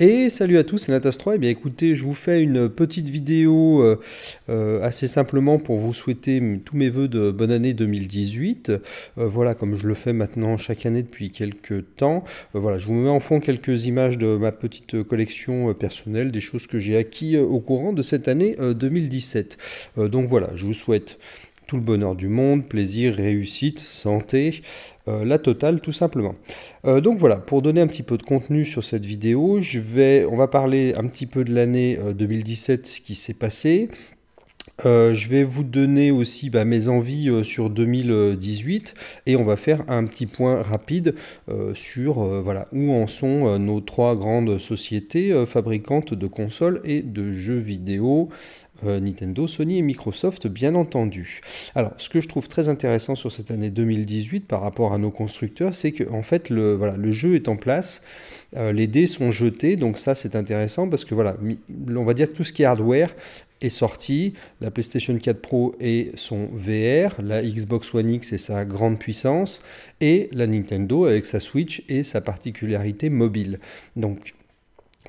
Et salut à tous, c'est Natastroi, Et eh bien écoutez, je vous fais une petite vidéo euh, euh, assez simplement pour vous souhaiter tous mes voeux de bonne année 2018. Euh, voilà, comme je le fais maintenant chaque année depuis quelques temps. voilà, je vous mets en fond quelques images de ma petite collection personnelle, des choses que j'ai acquis au courant de cette année 2017. donc voilà, je vous souhaite tout le bonheur du monde, plaisir, réussite, santé, euh, la totale tout simplement. Euh, donc voilà, pour donner un petit peu de contenu sur cette vidéo, je vais, on va parler un petit peu de l'année 2017, euh, ce qui s'est passé. je vais vous donner aussi bah, mes envies sur 2018 et on va faire un petit point rapide sur voilà, où en sont nos trois grandes sociétés fabricantes de consoles et de jeux vidéo. Euh, Nintendo, Sony et Microsoft, bien entendu. Alors, ce que je trouve très intéressant sur cette année 2018 par rapport à nos constructeurs, c'est que en fait, le, voilà, le jeu est en place, euh, les dés sont jetés, donc ça c'est intéressant parce que voilà, on va dire que tout ce qui est hardware est sorti, la PlayStation 4 Pro et son VR, la Xbox One X et sa grande puissance, et la Nintendo avec sa Switch et sa particularité mobile. Donc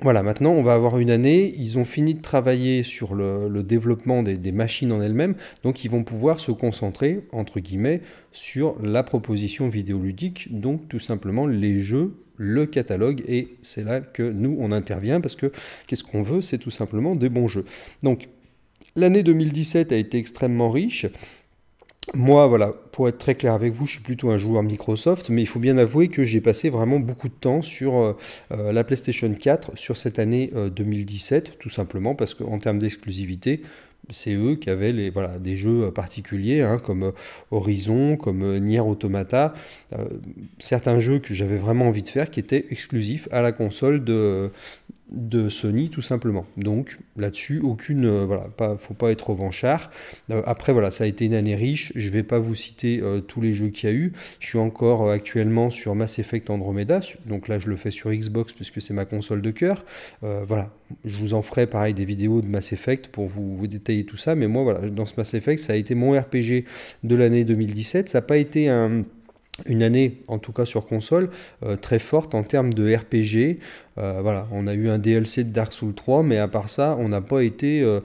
voilà, maintenant on va avoir une année, ils ont fini de travailler sur le, développement des, des, machines en elles-mêmes, donc ils vont pouvoir se concentrer, entre guillemets, sur la proposition vidéoludique, donc tout simplement les jeux, le catalogue, et c'est là que nous on intervient, parce que qu'est-ce qu'on veut, c'est tout simplement des bons jeux. Donc l'année 2017 a été extrêmement riche, moi, voilà, pour être très clair avec vous, je suis plutôt un joueur Microsoft, mais il faut bien avouer que j'ai passé vraiment beaucoup de temps sur euh, euh, la PlayStation 4 sur cette année 2017, euh, tout simplement parce qu'en termes d'exclusivité, c'est eux qui avaient les, voilà, des jeux particuliers hein, comme Horizon, comme Nier Automata, certains jeux que j'avais vraiment envie de faire qui étaient exclusifs à la console de, de Sony tout simplement. Donc là-dessus, aucune, euh, voilà, pas, faut pas être revanchard. Euh, après voilà, ça a été une année riche. Je vais pas vous citer euh, tous les jeux qu'il y a eu. Je suis encore actuellement sur Mass Effect Andromeda, donc là je le fais sur Xbox puisque c'est ma console de cœur. voilà, je vous en ferai pareil des vidéos de Mass Effect pour vous, vous détailler tout ça. Mais moi voilà, dans ce Mass Effect, ça a été mon RPG de l'année 2017. Ça n'a pas été un une année, en tout cas sur console, euh, très forte en termes de RPG. Euh, voilà, on a eu un DLC de Dark Souls 3, mais à part ça, on n'a pas été, euh,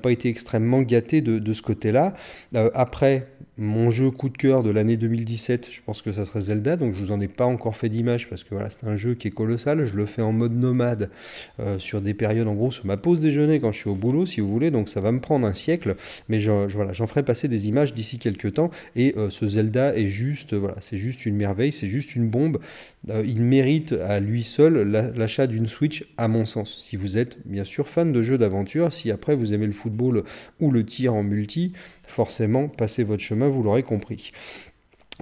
pas été extrêmement gâté de, de, ce côté-là. après, mon jeu coup de cœur de l'année 2017, je pense que ça serait Zelda, donc je vous en ai pas encore fait d'image parce que voilà, c'est un jeu qui est colossal. Je le fais en mode nomade euh, sur des périodes, en gros, sur ma pause déjeuner quand je suis au boulot, si vous voulez, donc ça va me prendre un siècle, mais je, voilà, j'en ferai passer des images d'ici quelques temps. Et euh, ce Zelda est juste, voilà, c'est juste une merveille, c'est juste une bombe. Euh, il mérite à lui seul l'achat d'une Switch, à mon sens. Si vous êtes bien sûr fan de jeux d'aventure, si après vous aimez le football ou le tir en multi, forcément, passez votre chemin, vous l'aurez compris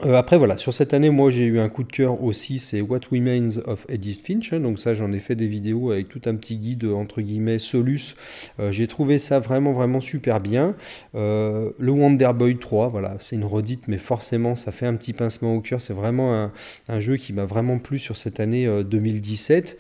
euh, après voilà, sur cette année, moi j'ai eu un coup de cœur aussi, c'est What Remains of Edith Finch. Hein, donc ça, j'en ai fait des vidéos avec tout un petit guide euh, entre guillemets solus. Euh, j'ai trouvé ça vraiment vraiment super bien. le Wonder Boy 3, voilà, c'est une redite, mais forcément ça fait un petit pincement au cœur. C'est vraiment un, jeu qui m'a vraiment plu sur cette année 2017.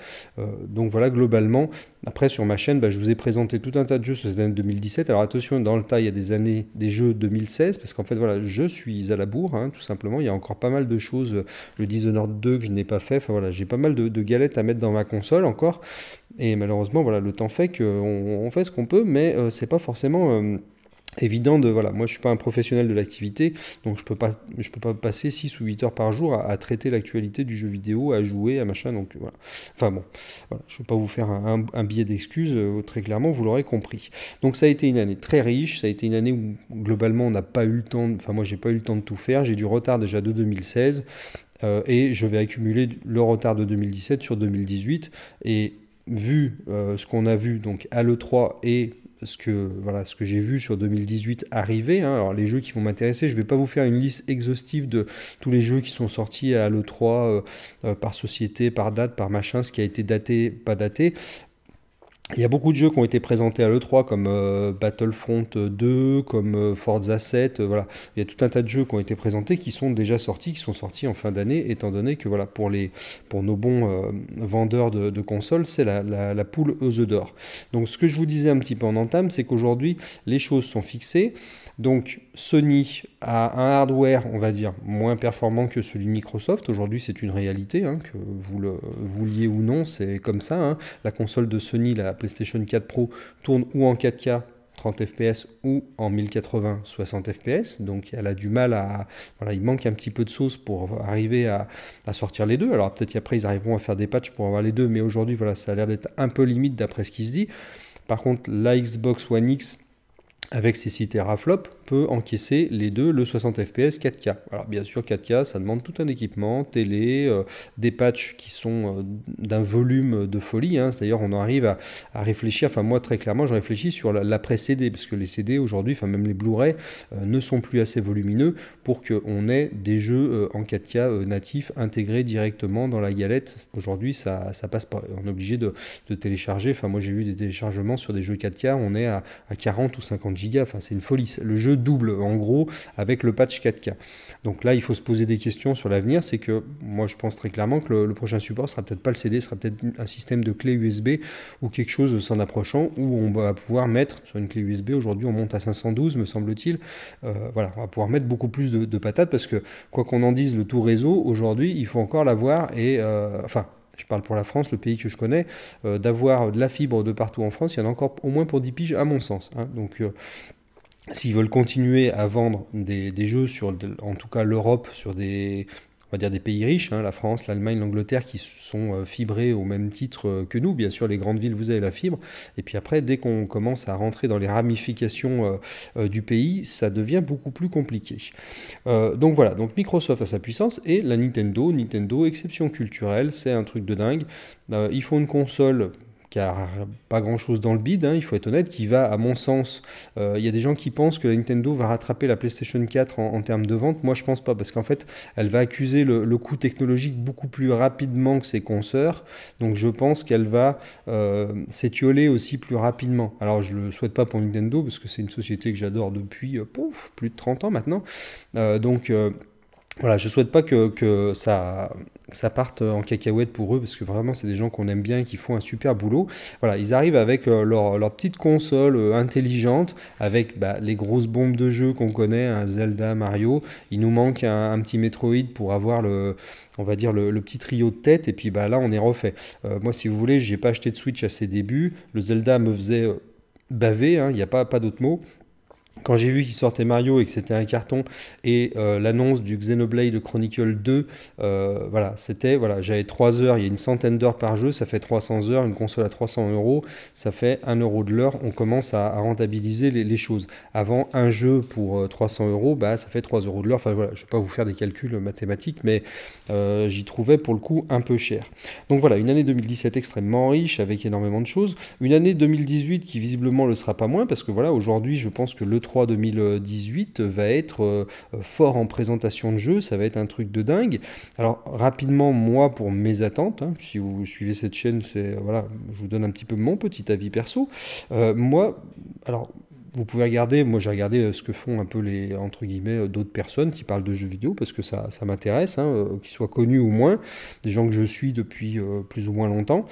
donc voilà, globalement, après, sur ma chaîne, bah, je vous ai présenté tout un tas de jeux sur cette années 2017. Alors attention, dans le tas, il y a des années, des jeux 2016, parce qu'en fait, voilà, je suis à la bourre, hein, tout simplement. Il y a encore pas mal de choses. Euh, le Dishonored 2 que je n'ai pas fait. Enfin voilà, j'ai pas mal de, galettes à mettre dans ma console encore. Et malheureusement, voilà, le temps fait qu'on fait ce qu'on peut, mais euh, c'est pas forcément. Euh, évident de voilà moi je suis pas un professionnel de l'activité donc je peux pas je peux pas passer 6 ou 8 heures par jour à, traiter l'actualité du jeu vidéo à jouer à machin donc voilà enfin bon voilà, je vais pas vous faire un, billet d'excuse euh, très clairement vous l'aurez compris donc ça a été une année très riche ça a été une année où globalement on n'a pas eu le temps enfin moi j'ai pas eu le temps de tout faire j'ai du retard déjà de 2016 euh, et je vais accumuler le retard de 2017 sur 2018 et vu euh, ce qu'on a vu donc à l'E3 et ce que, voilà, ce que j'ai vu sur 2018 arriver. Hein. Alors les jeux qui vont m'intéresser, je ne vais pas vous faire une liste exhaustive de tous les jeux qui sont sortis à l'E3 euh, euh, par société, par date, par machin, ce qui a été daté, pas daté. Il y a beaucoup de jeux qui ont été présentés à l'E3, comme euh, Battlefront 2, comme euh, Forza 7, euh, voilà. Il y a tout un tas de jeux qui ont été présentés qui sont déjà sortis, qui sont sortis en fin d'année, étant donné que voilà, pour, les, pour nos bons vendeurs de, consoles, c'est la, la, la, poule aux œufs d'or. Donc ce que je vous disais un petit peu en entame, c'est qu'aujourd'hui, les choses sont fixées. Donc Sony a un hardware, on va dire, moins performant que celui de Microsoft. Aujourd'hui, c'est une réalité, hein, que vous le vouliez ou non, c'est comme ça. Hein. La console de Sony, la PlayStation 4 Pro, tourne ou en 4K 30 fps ou en 1080 60 fps. Donc elle a du mal à... Voilà, il manque un petit peu de sauce pour arriver à, sortir les deux. Alors peut-être qu'après ils arriveront à faire des patchs pour avoir les deux, mais aujourd'hui voilà, ça a l'air d'être un peu limite d'après ce qui se dit. Par contre, la Xbox One X avec ses 6 teraflops, peut encaisser les deux, le 60 fps 4K. Alors bien sûr 4K ça demande tout un équipement, télé, euh, des patchs qui sont euh, d'un volume de folie, hein. cest d'ailleurs on arrive à, réfléchir, enfin moi très clairement je réfléchis sur l'après-CD, parce que les CD aujourd'hui, enfin même les Blu-ray, euh, ne sont plus assez volumineux pour qu'on ait des jeux en 4K natifs intégrés directement dans la galette. Aujourd'hui ça, passe pas, on est obligé de, télécharger, enfin moi j'ai vu des téléchargements sur des jeux 4K, on est à, 40 ou 50 gigas, enfin c'est une folie. Le jeu double en gros avec le patch 4K. Donc là, il faut se poser des questions sur l'avenir. C'est que moi, je pense très clairement que le, prochain support sera peut-être pas le CD, sera peut-être un système de clé USB ou quelque chose s'en approchant où on va pouvoir mettre sur une clé USB. Aujourd'hui, on monte à 512, me semble-t-il. Euh, voilà, on va pouvoir mettre beaucoup plus de, patates parce que quoi qu'on en dise, le tout réseau aujourd'hui, il faut encore l'avoir et euh, enfin je parle pour la France, le pays que je connais, euh, d'avoir de la fibre de partout en France, il y en a encore au moins pour 10 piges à mon sens. Hein. Donc s'ils veulent continuer à vendre des, jeux sur, en tout cas l'Europe, sur des, on va dire des pays riches, hein, la France, l'Allemagne, l'Angleterre, qui sont euh, fibrés au même titre euh, que nous. Bien sûr, les grandes villes, vous avez la fibre. Et puis après, dès qu'on commence à rentrer dans les ramifications euh, du pays, ça devient beaucoup plus compliqué. donc voilà, donc Microsoft a sa puissance et la Nintendo, Nintendo, exception culturelle, c'est un truc de dingue. ils font une console car pas grand chose dans le bide, hein, il faut être honnête, qui va, à mon sens, euh, il y a des gens qui pensent que la Nintendo va rattraper la PlayStation 4 en, termes de vente. Moi, je pense pas, parce qu'en fait, elle va accuser le, coût technologique beaucoup plus rapidement que ses consoeurs. Donc, je pense qu'elle va euh, s'étioler aussi plus rapidement. Alors, je le souhaite pas pour Nintendo, parce que c'est une société que j'adore depuis euh, plus de 30 ans maintenant. donc, voilà, je souhaite pas que ça, ça parte en cacahuète pour eux parce que vraiment c'est des gens qu'on aime bien et qui font un super boulot. Voilà, ils arrivent avec euh, leur, petite console euh, intelligente, avec bah, les grosses bombes de jeu qu'on connaît, hein, Zelda, Mario. Il nous manque un, petit Metroid pour avoir le, on va dire le, petit trio de tête et puis bah là on est refait. Euh, moi si vous voulez, j'ai pas acheté de Switch à ses débuts. Le Zelda me faisait baver, hein, il n'y a pas, pas d'autre mot quand j'ai vu qu'il sortait Mario et que c'était un carton et euh, l'annonce du Xenoblade Chronicle 2, euh, voilà, c'était voilà, j'avais 3 heures, il y a une centaine d'heures par jeu, ça fait 300 heures, une console à 300 euros, ça fait 1 euro de l'heure, on commence à, rentabiliser les, choses. Avant un jeu pour 300 euh, euros, bah ça fait 3 euros de l'heure. Enfin voilà, je vais pas vous faire des calculs mathématiques, mais j'y trouvais pour le coup un peu cher. Donc voilà, une année 2017 extrêmement riche avec énormément de choses, une année 2018 qui visiblement le sera pas moins parce que voilà, aujourd'hui je pense que le 2018 va être euh, fort en présentation de jeu, ça va être un truc de dingue. Alors rapidement, moi, pour mes attentes, hein, si vous suivez cette chaîne, c'est voilà, je vous donne un petit peu mon petit avis perso. Euh, moi, alors vous pouvez regarder, moi j'ai regardé euh, ce que font un peu les entre guillemets d'autres personnes qui parlent de jeux vidéo parce que ça, ça m'intéresse, hein, qu'ils soient connus ou moins, des gens que je suis depuis plus ou moins longtemps.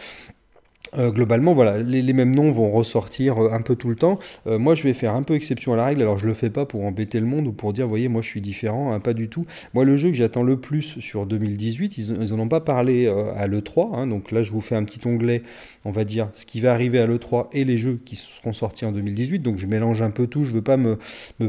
Euh, globalement, voilà, les, mêmes noms vont ressortir euh, un peu tout le temps. Euh, moi, je vais faire un peu exception à la règle. Alors, je le fais pas pour embêter le monde ou pour dire, voyez, moi, je suis différent, hein, pas du tout. Moi, le jeu que j'attends le plus sur 2018, ils, en ont pas parlé à l'E3. Hein. donc là, je vous fais un petit onglet, on va dire, ce qui va arriver à l'E3 et les jeux qui seront sortis en 2018. Donc, je mélange un peu tout. Je veux pas me,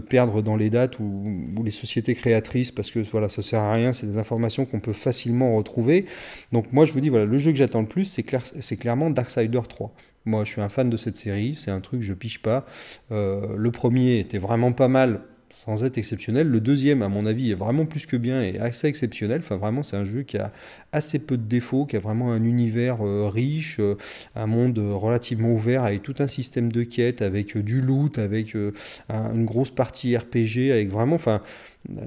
perdre dans les dates ou, les sociétés créatrices parce que voilà, ça sert à rien. C'est des informations qu'on peut facilement retrouver. Donc, moi, je vous dis, voilà, le jeu que j'attends le plus, c'est clair, clairement Dark 3. Moi, je suis un fan de cette série, c'est un truc, je pige pas. Euh, le premier était vraiment pas mal, sans être exceptionnel. Le deuxième, à mon avis, est vraiment plus que bien et assez exceptionnel. Enfin, vraiment, c'est un jeu qui a assez peu de défauts, qui a vraiment un univers euh, riche, euh, un monde relativement ouvert, avec tout un système de quêtes, avec du loot, avec une grosse partie RPG, avec vraiment, enfin,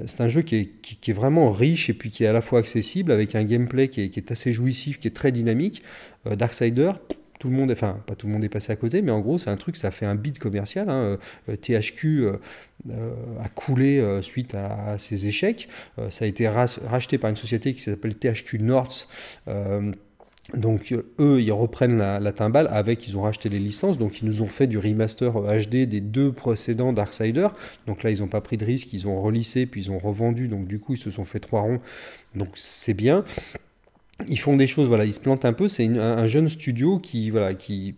c'est un jeu qui est, vraiment riche et puis qui est à la fois accessible, avec un gameplay qui est, qui est assez jouissif, qui est très dynamique. Darksider, tout le monde, enfin pas tout le monde est passé à côté, mais en gros c'est un truc, ça fait un bid commercial. Hein, euh, THQ euh, euh, a coulé suite à, ses échecs. ça a été racheté par une société qui s'appelle THQ North. Donc eux, ils reprennent la, la, timbale avec, ils ont racheté les licences, donc ils nous ont fait du remaster HD des deux précédents Darksider. Donc là, ils n'ont pas pris de risque, ils ont relissé, puis ils ont revendu, donc du coup, ils se sont fait trois ronds, donc c'est bien ils font des choses, voilà, ils se plantent un peu. C'est un, jeune studio qui, voilà, qui,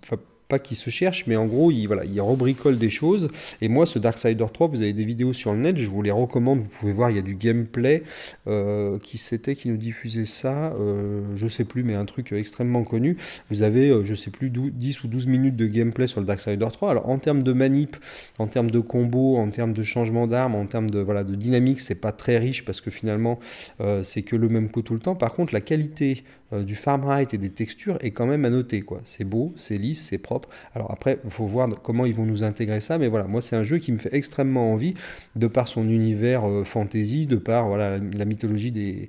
pas se cherche, mais en gros, il, voilà, il rebricole des choses. Et moi, ce Darksider 3, vous avez des vidéos sur le net, je vous les recommande. Vous pouvez voir, il y a du gameplay. Euh, qui c'était qui nous diffusait ça euh, Je sais plus, mais un truc extrêmement connu. Vous avez, euh, je sais plus, 10 ou 12 minutes de gameplay sur le Darksider 3. Alors, en termes de manip, en termes de combo, en termes de changement d'armes, en termes de, voilà, de dynamique, c'est pas très riche parce que finalement, c'est que le même coup tout le temps. Par contre, la qualité du euh, du Fahrenheit et des textures est quand même à noter. quoi. C'est beau, c'est lisse, c'est propre. Alors après, il faut voir comment ils vont nous intégrer ça, mais voilà, moi c'est un jeu qui me fait extrêmement envie, de par son univers euh, fantasy, de par voilà, la mythologie des,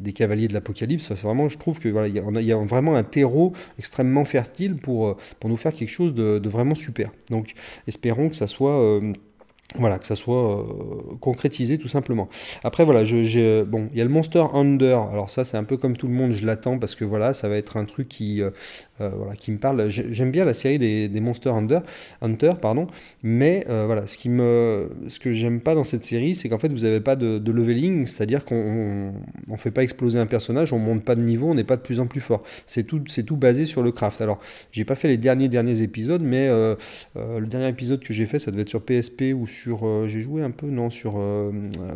des, cavaliers de l'Apocalypse. C'est vraiment, je trouve que voilà, y a, y a vraiment un terreau extrêmement fertile pour, euh, pour nous faire quelque chose de, vraiment super. Donc espérons que ça soit... Voilà, que ça soit euh, concrétisé tout simplement. Après, voilà, je, euh, bon, il y a le Monster Under. Alors ça, c'est un peu comme tout le monde, je l'attends parce que voilà, ça va être un truc qui, euh, euh, voilà, qui me parle. J'aime bien la série des, des Monster Hunter, pardon, mais euh, voilà, ce, qui me, ce que j'aime pas dans cette série, c'est qu'en fait, vous n'avez pas de, leveling, c'est-à-dire qu'on ne fait pas exploser un personnage, on monte pas de niveau, on n'est pas de plus en plus fort. C'est tout, tout basé sur le craft. Alors, j'ai pas fait les derniers, derniers épisodes, mais euh, le dernier épisode que j'ai fait, ça devait être sur PSP ou sur. j'ai joué un peu, non, sur,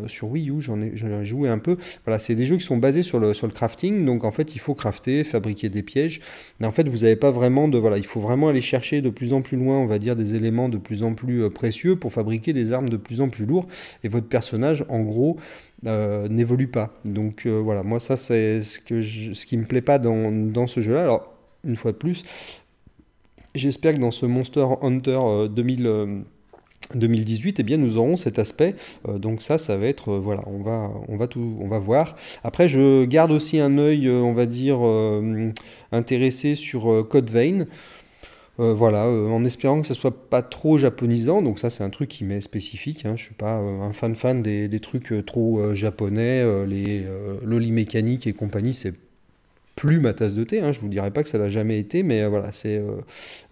sur Wii U, j'en ai, joué un peu. Voilà, c'est des jeux qui sont basés sur le, sur le crafting, donc en fait, il faut crafter, fabriquer des pièges. Mais en fait, vous n'avez pas vraiment de... Voilà, il faut vraiment aller chercher de plus en plus loin, on va dire, des éléments de plus en plus euh, précieux pour fabriquer des armes de plus en plus lourdes. Et votre personnage, en gros, euh, n'évolue pas. Donc euh, voilà, moi ça c'est ce, que ce qui me plaît pas dans, ce jeu-là. Alors, une fois de plus, j'espère que dans ce Monster Hunter 2000... 2018, eh bien, nous aurons cet aspect. Euh, donc ça, ça va être, euh, voilà, on va, on va tout, on va voir. Après, je garde aussi un œil, euh, on va dire, intéressé sur Code Vein. voilà, en espérant que ça soit pas trop japonisant. Donc ça, c'est un truc qui m'est spécifique. Hein. Je suis pas un fan fan des, trucs trop japonais, les l'oli mécanique et compagnie. C'est plus ma tasse de thé. Hein, je ne vous dirais pas que ça n'a jamais été, mais euh, voilà, euh,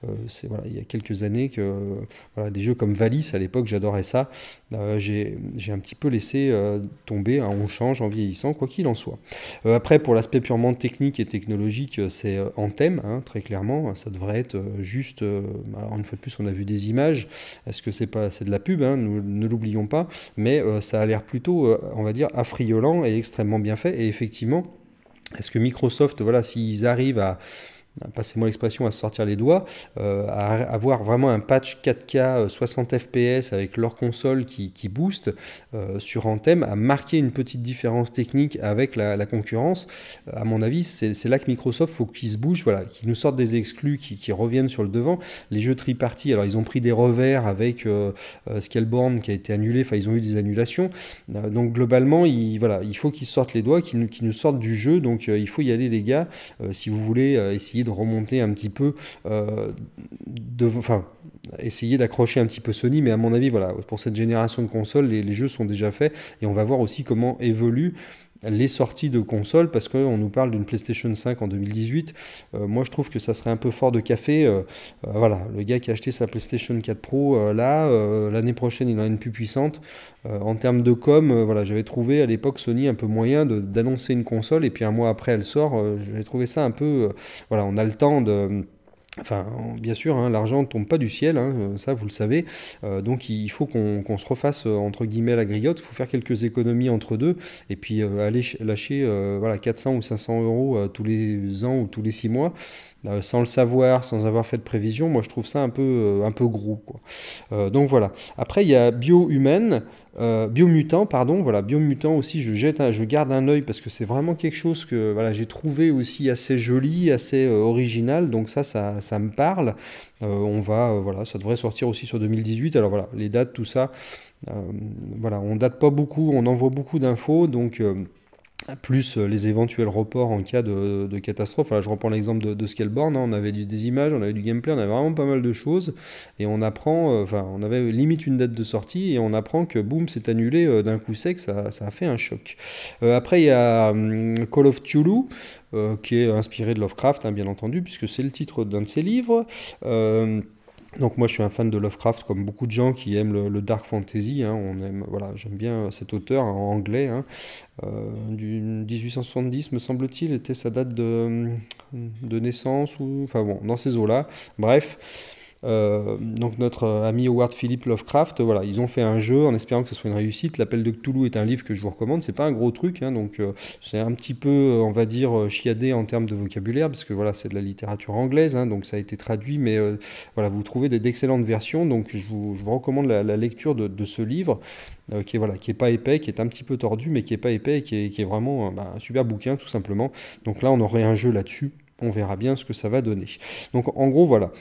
euh, c'est voilà, il y a quelques années que voilà, des jeux comme Valis, à l'époque, j'adorais ça. J'ai un petit peu laissé tomber, hein, on change en vieillissant, quoi qu'il en soit. après, pour l'aspect purement technique et technologique, c'est en hein, thème, très clairement. Ça devrait être juste, alors une fois de plus, on a vu des images. Est-ce que c'est pas c'est de la pub, nous, ne l'oublions pas, mais ça a l'air plutôt, on va dire, affriolant et extrêmement bien fait. Et effectivement, est-ce que Microsoft, voilà, s'ils arrivent à, ah, passez-moi l'expression, à sortir les doigts, euh, à avoir vraiment un patch 4K 60 FPS avec leur console qui, qui booste euh, sur Anthem, à marquer une petite différence technique avec la, concurrence. Euh, à mon avis, c'est là que Microsoft faut qu'ils se bougent, voilà, qu'ils nous sortent des exclus, qui, reviennent sur le devant. Les jeux tripartis, alors ils ont pris des revers avec euh, qui a été annulé, enfin ils ont eu des annulations. donc globalement, il, voilà, il faut qu'ils sortent les doigts, qu'ils nous sortent du jeu. Donc il faut y aller les gars, si vous voulez essayer de remonter un petit peu, euh, de, enfin, essayer d'accrocher un petit peu Sony, mais à mon avis, voilà, pour cette génération de consoles, les, jeux sont déjà faits et on va voir aussi comment évolue les sorties de consoles parce qu'on nous parle d'une PlayStation 5 en 2018. Euh, moi, je trouve que ça serait un peu fort de café. Euh, euh, voilà, le gars qui a acheté sa PlayStation 4 Pro, là, l'année prochaine, il en a une plus puissante. en termes de com, voilà, j'avais trouvé à l'époque Sony un peu moyen d'annoncer une console et puis un mois après, elle sort. j'avais trouvé ça un peu. voilà, on a le temps de Enfin, bien sûr, hein, l'argent ne tombe pas du ciel, hein, euh, ça vous le savez. Euh, donc il faut qu'on se refasse euh, entre guillemets la griotte. Il faut faire quelques économies entre deux et puis aller lâcher voilà 400 ou 500 euros tous les ans ou tous les six mois. sans le savoir, sans avoir fait de prévision, moi je trouve ça un peu, un peu gros. donc voilà. Après, il y a bio-humaine, bio-mutant, pardon, voilà, bio-mutant aussi, je, jette je garde un œil parce que c'est vraiment quelque chose que voilà, j'ai trouvé aussi assez joli, assez original, donc ça, ça, ça, me parle. Euh, on va, euh, voilà, ça devrait sortir aussi sur 2018. Alors voilà, les dates, tout ça, euh, voilà, on date pas beaucoup, on envoie beaucoup d'infos, donc plus euh, les éventuels reports en cas de, catastrophe. je reprends l'exemple de, de, hein. on avait des images, on avait du gameplay, on avait vraiment pas mal de choses, et on apprend, euh, enfin, on avait limite une date de sortie, et on apprend que boum, c'est annulé euh, d'un coup sec, ça, a fait un choc. après, il y a hum, Call of Tulu, qui est inspiré de Lovecraft, hein, bien entendu, puisque c'est le titre d'un de ses livres. Donc moi je suis un fan de Lovecraft comme beaucoup de gens qui aiment le, dark fantasy. Hein. on aime, voilà, j'aime bien cet auteur en hein, anglais. Hein. Euh, du 1870 me semble-t-il était sa date de, de naissance ou enfin bon dans ces eaux là. Bref, euh, donc notre ami Howard Philip Lovecraft, euh, voilà, ils ont fait un jeu en espérant que ce soit une réussite. L'appel de Cthulhu est un livre que je vous recommande. C'est pas un gros truc, hein, donc euh, c'est un petit peu, on va dire, chiadé en termes de vocabulaire, parce que voilà, c'est de la littérature anglaise, hein, donc ça a été traduit, mais voilà, vous trouvez d'excellentes versions. Donc je vous, recommande la, lecture de, ce livre, qui est voilà, qui est pas épais, qui est un petit peu tordu, mais qui est pas épais, et qui est, vraiment bah, un super bouquin tout simplement. Donc là, on aurait un jeu là-dessus. On verra bien ce que ça va donner. Donc en gros, voilà.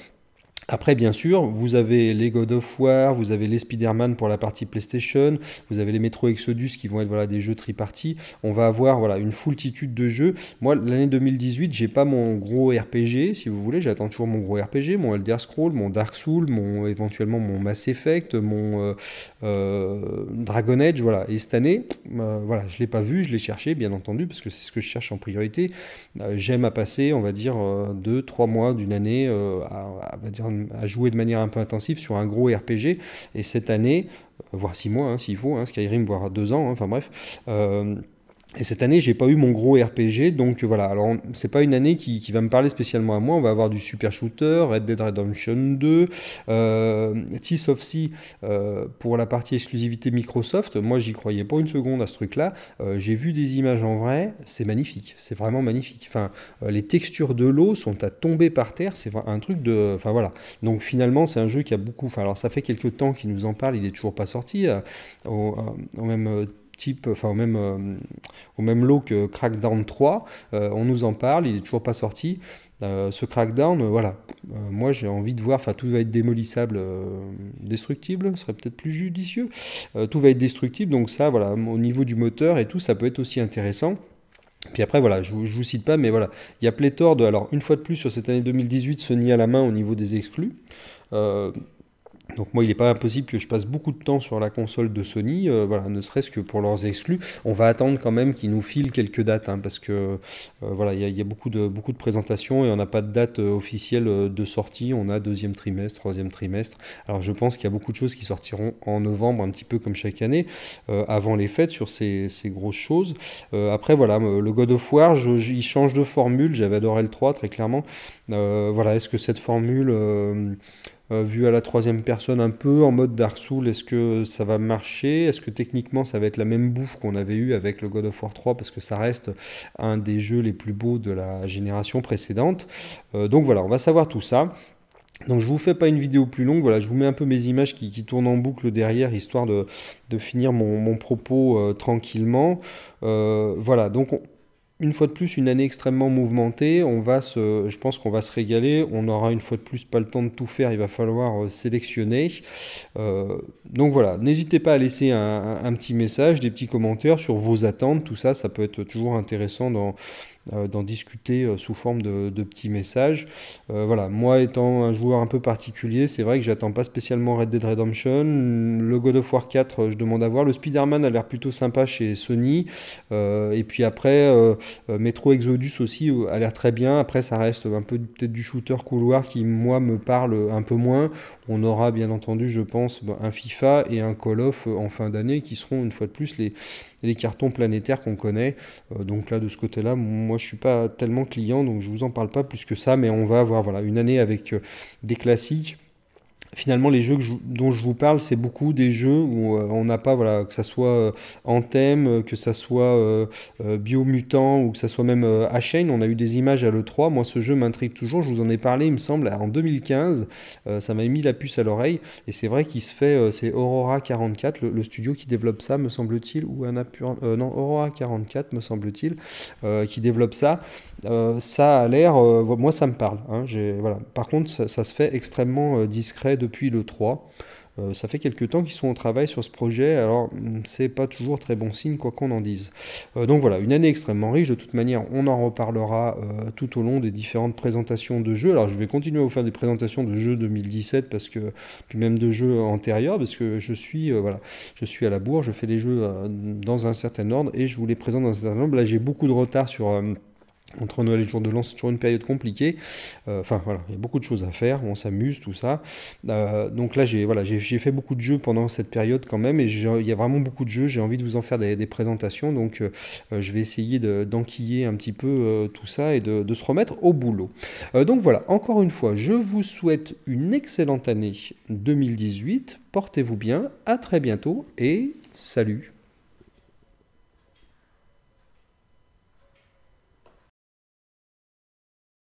Après, bien sûr, vous avez les God of War, vous avez les Spider-Man pour la partie PlayStation, vous avez les Metro Exodus qui vont être voilà, des jeux tripartis. On va avoir voilà, une foultitude de jeux. Moi, l'année 2018, j'ai pas mon gros RPG, si vous voulez, j'attends toujours mon gros RPG, mon Elder Scroll, mon Dark Soul, mon, éventuellement mon Mass Effect, mon euh, euh, Dragon Age, voilà. Et cette année, euh, voilà, je l'ai pas vu, je l'ai cherché, bien entendu, parce que c'est ce que je cherche en priorité. J'aime à passer, on va dire, 2 deux, trois mois d'une année à, à, à dire, à jouer de manière un peu intensive sur un gros RPG. Et cette année, euh, voire six mois, hein, s'il faut, hein, Skyrim, voire deux ans, hein, enfin bref. Euh, et cette année, j'ai pas eu mon gros RPG, donc euh, voilà. Alors, c'est pas une année qui, va me parler spécialement à moi. On va avoir du Super Shooter, Red Dead Redemption 2, euh, Tears of Sea euh, pour la partie exclusivité Microsoft. Moi, j'y croyais pas une seconde à ce truc-là. Euh, j'ai vu des images en vrai, c'est magnifique. C'est vraiment magnifique. Enfin, les textures de l'eau sont à tomber par terre. C'est un truc de. Enfin voilà. Donc finalement, c'est un jeu qui a beaucoup. Enfin, alors ça fait quelques temps qu'il nous en parle. Il est toujours pas sorti. au, au même type, enfin euh, au même, lot que Crackdown 3. Euh, on nous en parle, il est toujours pas sorti. Euh, ce crackdown, voilà, moi j'ai envie de voir, enfin tout va être démolissable, destructible, ce serait peut-être plus judicieux. tout va être destructible, donc ça, voilà, au niveau du moteur et tout, ça peut être aussi intéressant. Puis après, voilà, je, ne vous cite pas, mais voilà, il y a pléthore de, alors une fois de plus sur cette année 2018, Sony à la main au niveau des exclus. Donc moi, il n'est pas impossible que je passe beaucoup de temps sur la console de Sony, euh, voilà, ne serait-ce que pour leurs exclus. On va attendre quand même qu'ils nous filent quelques dates, hein, parce que euh, voilà, il y, a beaucoup de, beaucoup de présentations et on n'a pas de date euh, officielle de sortie. On a deuxième trimestre, troisième trimestre. Alors je pense qu'il y a beaucoup de choses qui sortiront en novembre, un petit peu comme chaque année, avant les fêtes, sur ces, grosses choses. après, voilà, le God of War, il change de formule. J'avais adoré le 3, très clairement. voilà, est-ce que cette formule euh, vu à la troisième personne un peu en mode Dark Souls, est-ce que ça va marcher Est-ce que techniquement ça va être la même bouffe qu'on avait eu avec le God of War 3 parce que ça reste un des jeux les plus beaux de la génération précédente. Euh, donc voilà, on va savoir tout ça. Donc je vous fais pas une vidéo plus longue, voilà, je vous mets un peu mes images qui, tournent en boucle derrière, histoire de, finir mon, propos euh, tranquillement. voilà, donc on, une fois de plus une année extrêmement mouvementée. On va se, je pense qu'on va se régaler. On aura une fois de plus pas le temps de tout faire. Il va falloir euh, sélectionner. Euh, donc voilà, n'hésitez pas à laisser un, un, petit message, des petits commentaires sur vos attentes. Tout ça, ça peut être toujours intéressant dans, euh, d'en discuter euh, sous forme de, petits messages. Euh, voilà, moi étant un joueur un peu particulier, c'est vrai que j'attends pas spécialement Red Dead Redemption. Le God of War 4, je demande à voir. Le Spider-Man a l'air plutôt sympa chez Sony. et puis après, Metro Exodus aussi a l'air très bien. Après, ça reste un peu peut-être du shooter couloir qui, moi, me parle un peu moins. On aura bien entendu, je pense, bah, un FIFA et un Call of en fin d'année qui seront une fois de plus les cartons planétaires qu'on connaît. donc là, de ce côté-là, moi, je suis pas tellement client, donc je vous en parle pas plus que ça, mais on va avoir voilà, une année avec euh, des classiques finalement les jeux dont je vous parle c'est beaucoup des jeux où euh, on n'a pas voilà que ça soit en euh, Anthem euh, que ça soit euh, Biomutant ou que ça soit même chaîne. on a eu des images à l'E3 moi ce jeu m'intrigue toujours je vous en ai parlé il me semble en 2015 ça m'a mis la puce à l'oreille et c'est vrai qu'il se fait c'est Aurora 44 le, studio qui développe ça me semble-t-il ou Puran. non Aurora 44 me semble-t-il qui développe ça ça a l'air moi ça me parle hein. voilà par contre ça se fait extrêmement discret depuis le 3. Euh, ça fait quelques temps qu'ils sont au travail sur ce projet, alors hmm, c'est pas toujours très bon signe, quoi qu'on en dise. Euh, donc voilà, une année extrêmement riche. De toute manière, on en reparlera euh, tout au long des différentes présentations de jeux. Alors je vais continuer à vous faire des présentations de jeux 2017 parce que puis même de jeux antérieurs parce que je suis voilà, je suis à la bourre, je fais les jeux dans un certain ordre et je vous les présente dans un certain ordre. Là, j'ai beaucoup de retard sur entre Noël et le jour de l'an, c'est toujours une période compliquée. Euh, enfin voilà, il y a beaucoup de choses à faire, on s'amuse, tout ça. Euh, donc là, j'ai voilà, fait beaucoup de jeux pendant cette période quand même, et il y a vraiment beaucoup de jeux. J'ai envie de vous en faire des, présentations, donc euh, je vais essayer d'enquiller un petit peu tout ça et de, se remettre au boulot. donc voilà, encore une fois, je vous souhaite une excellente année 2018. Portez-vous bien, à très bientôt et salut.